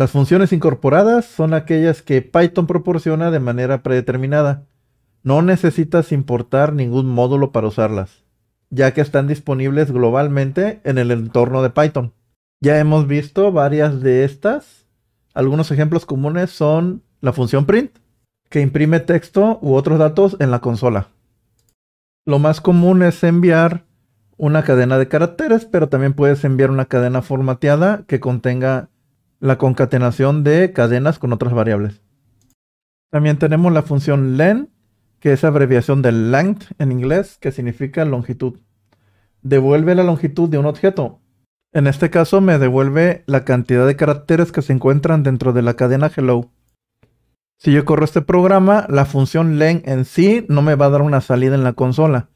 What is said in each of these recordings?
Las funciones incorporadas son aquellas que Python proporciona de manera predeterminada. No necesitas importar ningún módulo para usarlas, ya que están disponibles globalmente en el entorno de Python. Ya hemos visto varias de estas. Algunos ejemplos comunes son la función print, que imprime texto u otros datos en la consola. Lo más común es enviar una cadena de caracteres, pero también puedes enviar una cadena formateada que contenga la concatenación de cadenas con otras variables. También tenemos la función len, que es abreviación de length en inglés, que significa longitud. Devuelve la longitud de un objeto. En este caso me devuelve la cantidad de caracteres que se encuentran dentro de la cadena hello. Si yo corro este programa, la función len en sí no me va a dar una salida en la consola.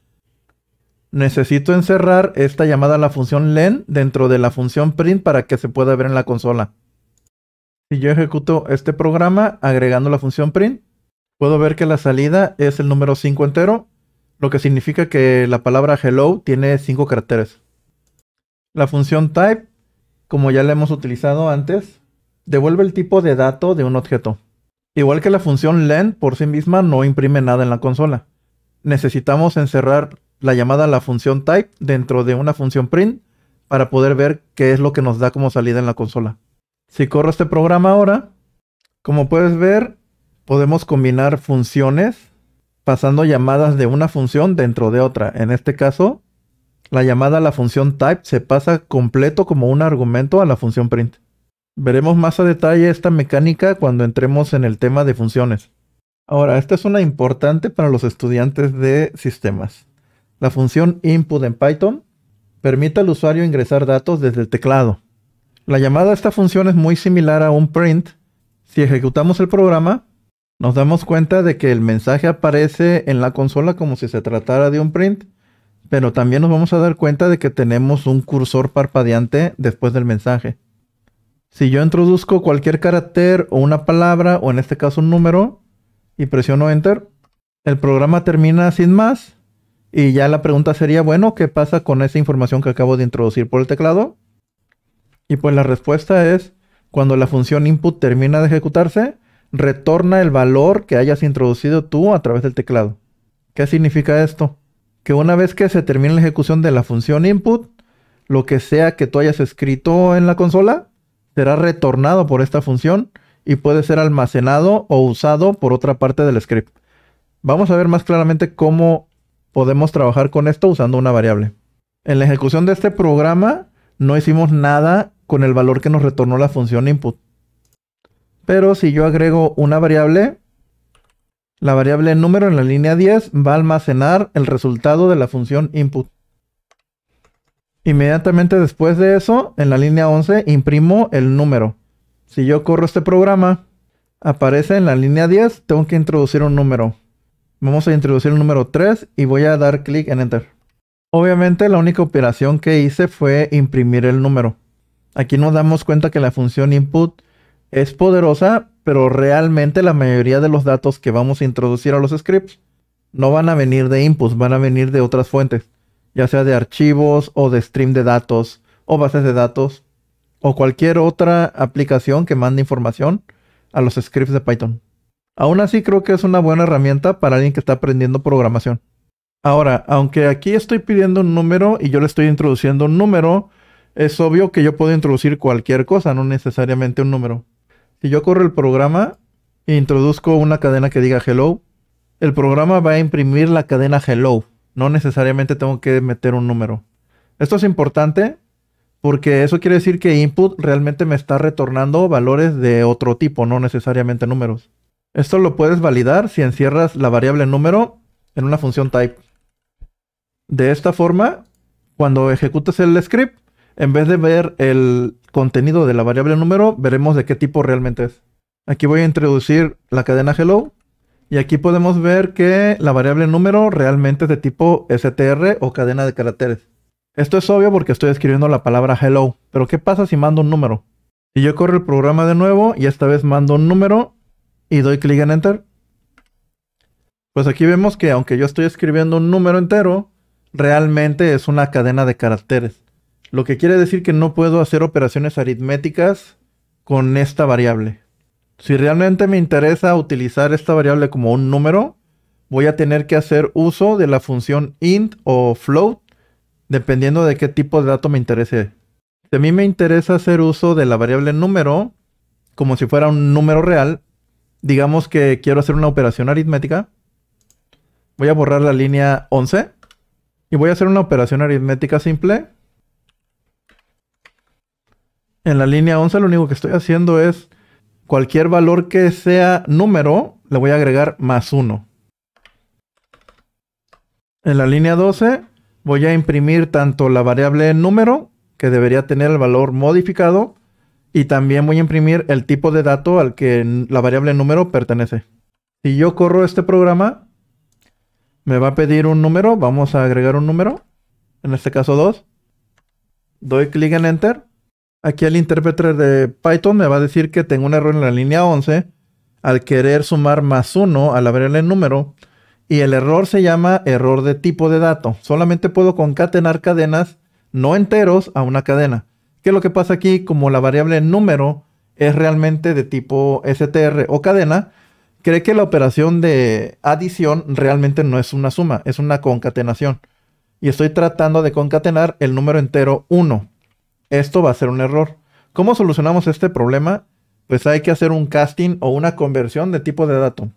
Necesito encerrar esta llamada a la función len dentro de la función print para que se pueda ver en la consola. Si yo ejecuto este programa agregando la función print, puedo ver que la salida es el número 5 entero, lo que significa que la palabra hello tiene 5 caracteres. La función type, como ya la hemos utilizado antes, devuelve el tipo de dato de un objeto. Igual que la función len por sí misma no imprime nada en la consola. Necesitamos encerrar la llamada a la función type dentro de una función print para poder ver qué es lo que nos da como salida en la consola. Si corro este programa ahora, como puedes ver, podemos combinar funciones pasando llamadas de una función dentro de otra. En este caso, la llamada a la función type se pasa completo como un argumento a la función print. Veremos más a detalle esta mecánica cuando entremos en el tema de funciones. Ahora, esta es una importante para los estudiantes de sistemas. La función input en Python permite al usuario ingresar datos desde el teclado. La llamada a esta función es muy similar a un print. Si ejecutamos el programa, nos damos cuenta de que el mensaje aparece en la consola como si se tratara de un print, pero también nos vamos a dar cuenta de que tenemos un cursor parpadeante después del mensaje. Si yo introduzco cualquier carácter o una palabra, o en este caso un número, y presiono Enter, el programa termina sin más. Y ya la pregunta sería, bueno, ¿qué pasa con esa información que acabo de introducir por el teclado? Y pues la respuesta es, cuando la función input termina de ejecutarse, retorna el valor que hayas introducido tú a través del teclado. ¿Qué significa esto? Que una vez que se termine la ejecución de la función input, lo que sea que tú hayas escrito en la consola será retornado por esta función y puede ser almacenado o usado por otra parte del script. Vamos a ver más claramente cómo podemos trabajar con esto usando una variable. En la ejecución de este programa no hicimos nada con el valor que nos retornó la función input. Pero si yo agrego una variable, la variable número en la línea 10 va a almacenar el resultado de la función input. Inmediatamente después de eso, en la línea 11 imprimo el número. Si yo corro este programa, aparece en la línea 10, tengo que introducir un número. Vamos a introducir el número 3 y voy a dar clic en Enter. Obviamente la única operación que hice fue imprimir el número. Aquí nos damos cuenta que la función input es poderosa, pero realmente la mayoría de los datos que vamos a introducir a los scripts no van a venir de inputs, van a venir de otras fuentes, ya sea de archivos o de stream de datos o bases de datos o cualquier otra aplicación que mande información a los scripts de Python. Aún así creo que es una buena herramienta para alguien que está aprendiendo programación. Ahora, aunque aquí estoy pidiendo un número y yo le estoy introduciendo un número, es obvio que yo puedo introducir cualquier cosa, no necesariamente un número. Si yo corro el programa e introduzco una cadena que diga hello, el programa va a imprimir la cadena hello. No necesariamente tengo que meter un número. Esto es importante porque eso quiere decir que input realmente me está retornando valores de otro tipo, no necesariamente números. Esto lo puedes validar si encierras la variable número en una función type. De esta forma, cuando ejecutes el script, en vez de ver el contenido de la variable número, veremos de qué tipo realmente es. Aquí voy a introducir la cadena hello y aquí podemos ver que la variable número realmente es de tipo str o cadena de caracteres. Esto es obvio porque estoy escribiendo la palabra hello, pero ¿qué pasa si mando un número? Si yo corro el programa de nuevo y esta vez mando un número y doy clic en enter. Pues aquí vemos que aunque yo estoy escribiendo un número entero, realmente es una cadena de caracteres. Lo que quiere decir que no puedo hacer operaciones aritméticas con esta variable. Si realmente me interesa utilizar esta variable como un número, voy a tener que hacer uso de la función int o float, dependiendo de qué tipo de dato me interese. Si a mí me interesa hacer uso de la variable número, como si fuera un número real, digamos que quiero hacer una operación aritmética, voy a borrar la línea 11 y voy a hacer una operación aritmética simple en la línea 11 lo único que estoy haciendo es cualquier valor que sea número, le voy a agregar más 1. En la línea 12 voy a imprimir tanto la variable número, que debería tener el valor modificado, y también voy a imprimir el tipo de dato al que la variable número pertenece. Si yo corro este programa, me va a pedir un número, vamos a agregar un número, en este caso 2. Doy clic en Enter Aquí el intérprete de Python me va a decir que tengo un error en la línea 11 al querer sumar más 1 a la variable número. Y el error se llama error de tipo de dato. Solamente puedo concatenar cadenas no enteros a una cadena. ¿Qué es lo que pasa aquí? Como la variable número es realmente de tipo str o cadena, cree que la operación de adición realmente no es una suma, es una concatenación. Y estoy tratando de concatenar el número entero 1 esto va a ser un error. ¿Cómo solucionamos este problema? Pues hay que hacer un casting o una conversión de tipo de dato.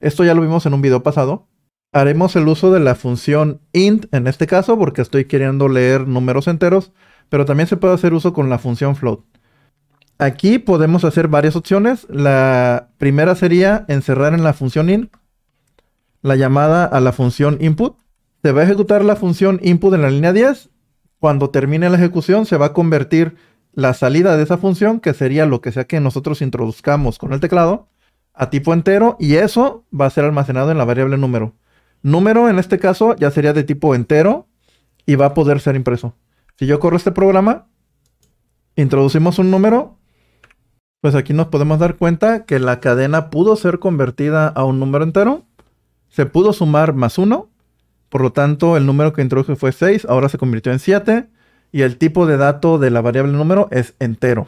Esto ya lo vimos en un video pasado. Haremos el uso de la función int en este caso porque estoy queriendo leer números enteros, pero también se puede hacer uso con la función float. Aquí podemos hacer varias opciones. La primera sería encerrar en la función int la llamada a la función input. Se va a ejecutar la función input en la línea 10 cuando termine la ejecución se va a convertir la salida de esa función, que sería lo que sea que nosotros introduzcamos con el teclado, a tipo entero y eso va a ser almacenado en la variable número. Número en este caso ya sería de tipo entero y va a poder ser impreso. Si yo corro este programa, introducimos un número, pues aquí nos podemos dar cuenta que la cadena pudo ser convertida a un número entero, se pudo sumar más uno por lo tanto, el número que introduje fue 6, ahora se convirtió en 7 y el tipo de dato de la variable número es entero.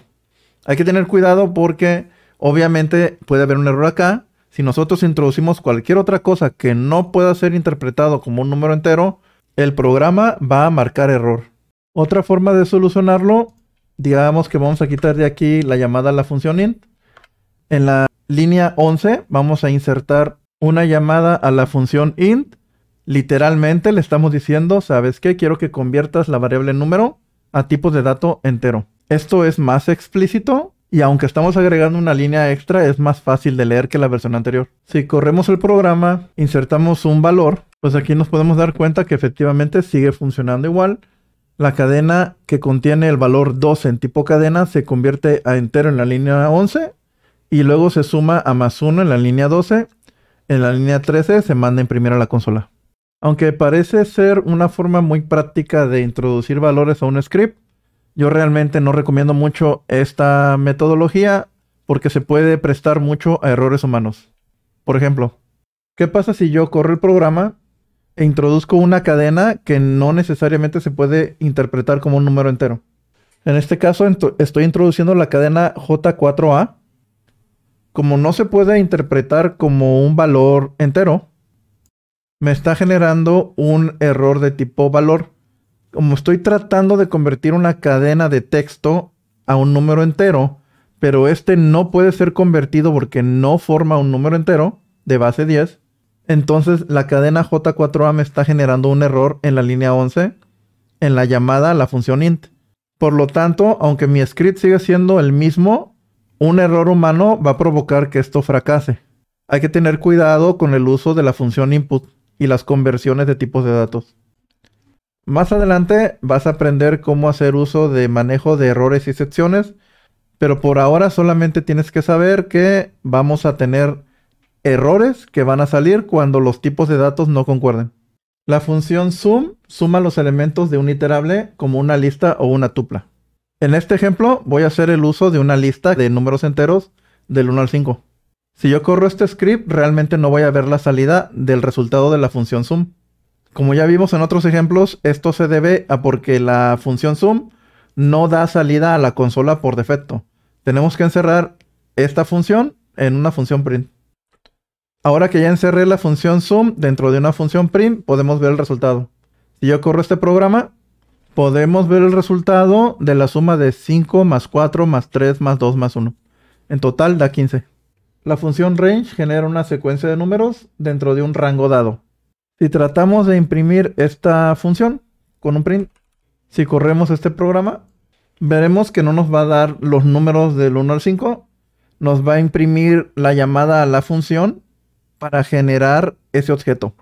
Hay que tener cuidado porque obviamente puede haber un error acá. Si nosotros introducimos cualquier otra cosa que no pueda ser interpretado como un número entero, el programa va a marcar error. Otra forma de solucionarlo, digamos que vamos a quitar de aquí la llamada a la función int. En la línea 11 vamos a insertar una llamada a la función int Literalmente le estamos diciendo, ¿sabes qué? Quiero que conviertas la variable número a tipo de dato entero. Esto es más explícito y aunque estamos agregando una línea extra, es más fácil de leer que la versión anterior. Si corremos el programa, insertamos un valor, pues aquí nos podemos dar cuenta que efectivamente sigue funcionando igual. La cadena que contiene el valor 12 en tipo cadena se convierte a entero en la línea 11 y luego se suma a más 1 en la línea 12. En la línea 13 se manda a imprimir a la consola. Aunque parece ser una forma muy práctica de introducir valores a un script, yo realmente no recomiendo mucho esta metodología porque se puede prestar mucho a errores humanos. Por ejemplo, ¿qué pasa si yo corro el programa e introduzco una cadena que no necesariamente se puede interpretar como un número entero? En este caso estoy introduciendo la cadena J4A. Como no se puede interpretar como un valor entero, me está generando un error de tipo valor. Como estoy tratando de convertir una cadena de texto a un número entero, pero este no puede ser convertido porque no forma un número entero de base 10, entonces la cadena J4A me está generando un error en la línea 11 en la llamada a la función int. Por lo tanto, aunque mi script sigue siendo el mismo, un error humano va a provocar que esto fracase. Hay que tener cuidado con el uso de la función input y las conversiones de tipos de datos. Más adelante vas a aprender cómo hacer uso de manejo de errores y excepciones, pero por ahora solamente tienes que saber que vamos a tener errores que van a salir cuando los tipos de datos no concuerden. La función sum suma los elementos de un iterable como una lista o una tupla. En este ejemplo voy a hacer el uso de una lista de números enteros del 1 al 5. Si yo corro este script, realmente no voy a ver la salida del resultado de la función zoom. Como ya vimos en otros ejemplos, esto se debe a porque la función zoom no da salida a la consola por defecto. Tenemos que encerrar esta función en una función print. Ahora que ya encerré la función zoom dentro de una función print, podemos ver el resultado. Si yo corro este programa, podemos ver el resultado de la suma de 5 más 4 más 3 más 2 más 1. En total da 15. La función range genera una secuencia de números dentro de un rango dado. Si tratamos de imprimir esta función con un print, si corremos este programa, veremos que no nos va a dar los números del 1 al 5, nos va a imprimir la llamada a la función para generar ese objeto.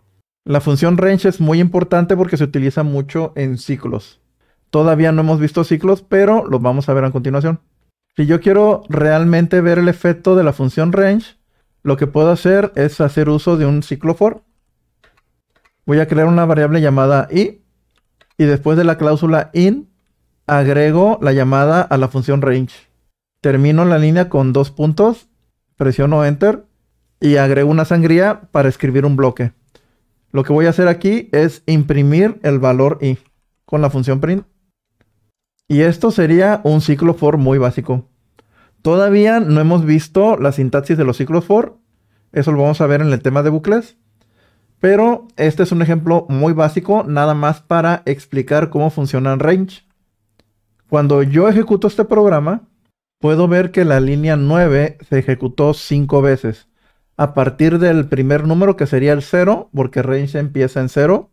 La función range es muy importante porque se utiliza mucho en ciclos. Todavía no hemos visto ciclos, pero los vamos a ver a continuación. Si yo quiero realmente ver el efecto de la función range, lo que puedo hacer es hacer uso de un ciclo for. Voy a crear una variable llamada i y después de la cláusula in agrego la llamada a la función range. Termino la línea con dos puntos, presiono enter y agrego una sangría para escribir un bloque. Lo que voy a hacer aquí es imprimir el valor i con la función print. Y esto sería un ciclo for muy básico. Todavía no hemos visto la sintaxis de los ciclos for. Eso lo vamos a ver en el tema de bucles. Pero este es un ejemplo muy básico, nada más para explicar cómo funcionan range. Cuando yo ejecuto este programa, puedo ver que la línea 9 se ejecutó 5 veces. A partir del primer número, que sería el 0, porque range empieza en 0,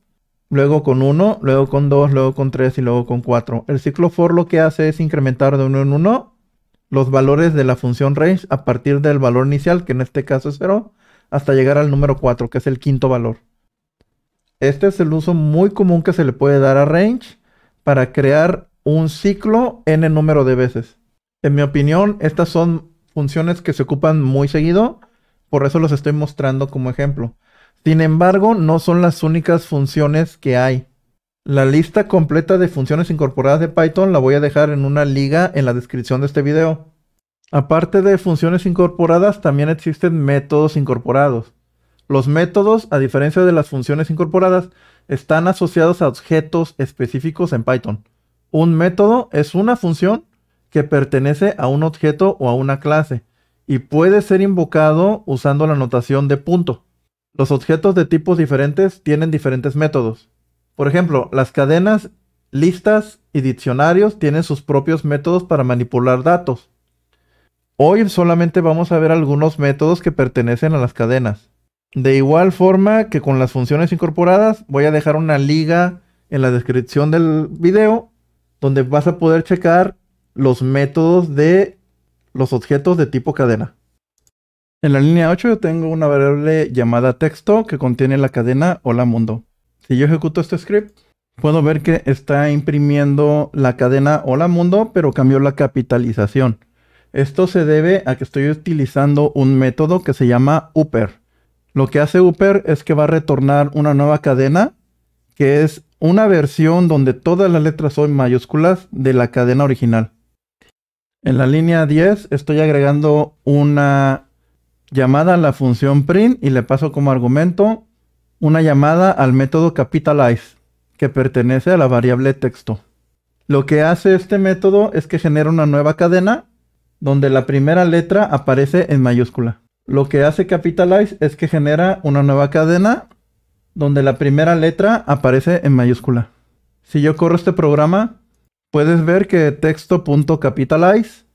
luego con 1, luego con 2, luego con 3 y luego con 4. El ciclo for lo que hace es incrementar de uno en uno los valores de la función range a partir del valor inicial, que en este caso es 0, hasta llegar al número 4, que es el quinto valor. Este es el uso muy común que se le puede dar a range para crear un ciclo n número de veces. En mi opinión, estas son funciones que se ocupan muy seguido, por eso los estoy mostrando como ejemplo. Sin embargo, no son las únicas funciones que hay. La lista completa de funciones incorporadas de Python la voy a dejar en una liga en la descripción de este video. Aparte de funciones incorporadas, también existen métodos incorporados. Los métodos, a diferencia de las funciones incorporadas, están asociados a objetos específicos en Python. Un método es una función que pertenece a un objeto o a una clase y puede ser invocado usando la notación de punto. Los objetos de tipos diferentes tienen diferentes métodos. Por ejemplo, las cadenas, listas y diccionarios tienen sus propios métodos para manipular datos. Hoy solamente vamos a ver algunos métodos que pertenecen a las cadenas. De igual forma que con las funciones incorporadas, voy a dejar una liga en la descripción del video donde vas a poder checar los métodos de los objetos de tipo cadena. En la línea 8 tengo una variable llamada texto que contiene la cadena hola mundo. Si yo ejecuto este script, puedo ver que está imprimiendo la cadena hola mundo, pero cambió la capitalización. Esto se debe a que estoy utilizando un método que se llama upper. Lo que hace upper es que va a retornar una nueva cadena, que es una versión donde todas las letras son mayúsculas de la cadena original. En la línea 10 estoy agregando una llamada a la función print y le paso como argumento una llamada al método capitalize que pertenece a la variable texto. Lo que hace este método es que genera una nueva cadena donde la primera letra aparece en mayúscula. Lo que hace capitalize es que genera una nueva cadena donde la primera letra aparece en mayúscula. Si yo corro este programa, puedes ver que texto.capitalize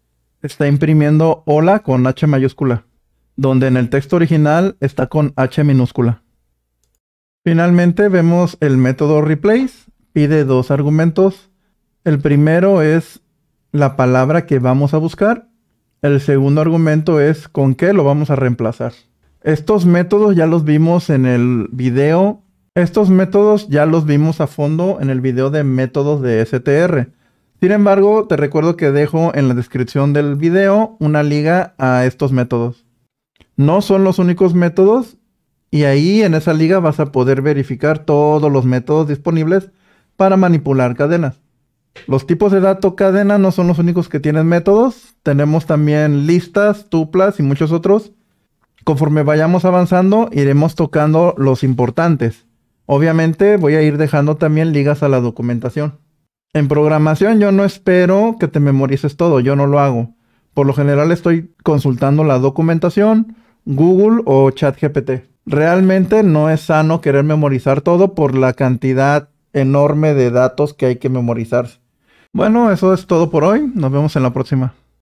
está imprimiendo hola con H mayúscula donde en el texto original está con H minúscula. Finalmente vemos el método replace, pide dos argumentos. El primero es la palabra que vamos a buscar. El segundo argumento es con qué lo vamos a reemplazar. Estos métodos ya los vimos en el video. Estos métodos ya los vimos a fondo en el video de métodos de STR. Sin embargo, te recuerdo que dejo en la descripción del video una liga a estos métodos. No son los únicos métodos y ahí en esa liga vas a poder verificar todos los métodos disponibles para manipular cadenas. Los tipos de datos cadena no son los únicos que tienen métodos. Tenemos también listas, tuplas y muchos otros. Conforme vayamos avanzando, iremos tocando los importantes. Obviamente voy a ir dejando también ligas a la documentación. En programación yo no espero que te memorices todo, yo no lo hago. Por lo general estoy consultando la documentación Google o ChatGPT. Realmente no es sano querer memorizar todo por la cantidad enorme de datos que hay que memorizar. Bueno, eso es todo por hoy. Nos vemos en la próxima.